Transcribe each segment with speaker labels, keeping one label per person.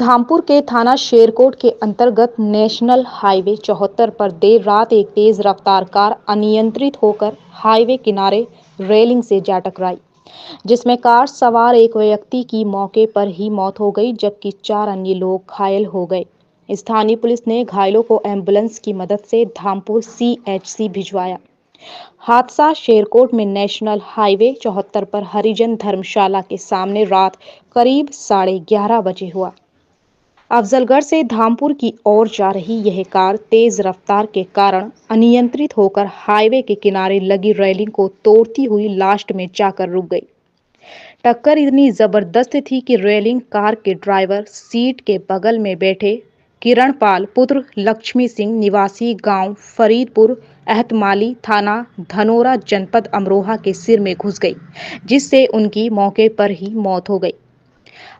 Speaker 1: धामपुर के थाना शेरकोट के अंतर्गत नेशनल हाईवे चौहत्तर पर देर रात एक तेज रफ्तार कार अनियंत्रित होकर हाईवे किनारे रेलिंग से जा टकराई जिसमें कार सवार एक व्यक्ति की मौके पर ही मौत हो गई जबकि चार अन्य लोग घायल हो गए स्थानीय पुलिस ने घायलों को एम्बुलेंस की मदद से धामपुर सीएचसी भिजवाया हादसा शेरकोट में नेशनल हाईवे चौहत्तर पर हरिजन धर्मशाला के सामने रात करीब साढ़े ग्यारह बजे हुआ अफजलगढ़ से धामपुर की ओर जा रही यह कार तेज रफ्तार के कारण अनियंत्रित होकर हाईवे के किनारे लगी रेलिंग को तोड़ती हुई लास्ट में जाकर रुक गई टक्कर इतनी जबरदस्त थी कि रेलिंग कार के ड्राइवर सीट के बगल में बैठे किरण पाल पुत्र लक्ष्मी सिंह निवासी गांव फरीदपुर अहतमाली थाना धनोरा जनपद अमरोहा के सिर में घुस गई जिससे उनकी मौके पर ही मौत हो गई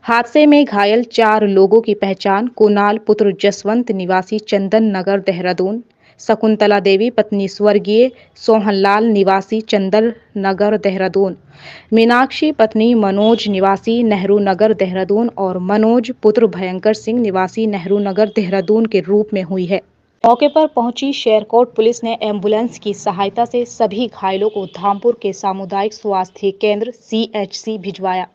Speaker 1: हादसे में घायल चार लोगों की पहचान कुणाल पुत्र जसवंत निवासी चंदन नगर देहरादून शकुंतला देवी पत्नी स्वर्गीय सोहनलाल निवासी चंदन नगर देहरादून मीनाक्षी पत्नी मनोज निवासी नेहरू नगर देहरादून और मनोज पुत्र भयंकर सिंह निवासी नेहरू नगर देहरादून के रूप में हुई है मौके पर पहुंची शेरकोट पुलिस ने एम्बुलेंस की सहायता से सभी घायलों को धामपुर के सामुदायिक स्वास्थ्य केंद्र सीएचसी भिजवाया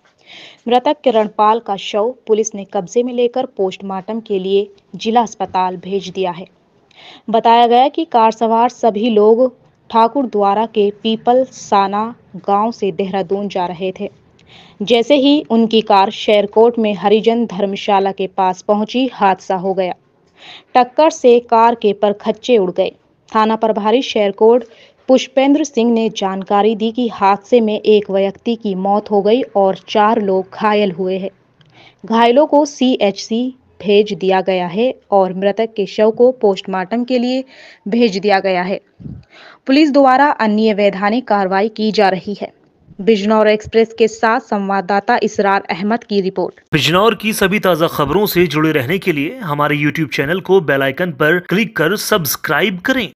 Speaker 1: मृतक किरणपाल का शव पुलिस ने कब्जे में लेकर पोस्टमार्टम के लिए जिला अस्पताल भेज दिया है बताया गया कि कार सवार सभी लोग ठाकुर द्वारा के पीपल साना गांव से देहरादून जा रहे थे जैसे ही उनकी कार शेरकोट में हरिजन धर्मशाला के पास पहुंची हादसा हो गया टक्कर से कार के पर खच्चे उड़ गए थाना प्रभारी शेरकोट पुष्पेंद्र सिंह ने जानकारी दी कि हादसे में एक व्यक्ति की मौत हो गई और चार लोग घायल हुए हैं घायलों को सीएचसी भेज दिया गया है और मृतक के शव को पोस्टमार्टम के लिए भेज दिया गया है पुलिस द्वारा अन्य वैधानिक कार्रवाई की जा रही है बिजनौर एक्सप्रेस के साथ संवाददाता इसरार अहमद की रिपोर्ट बिजनौर की सभी ताज़ा खबरों से जुड़े रहने के लिए हमारे यूट्यूब चैनल को बेल आइकन पर क्लिक कर सब्सक्राइब करें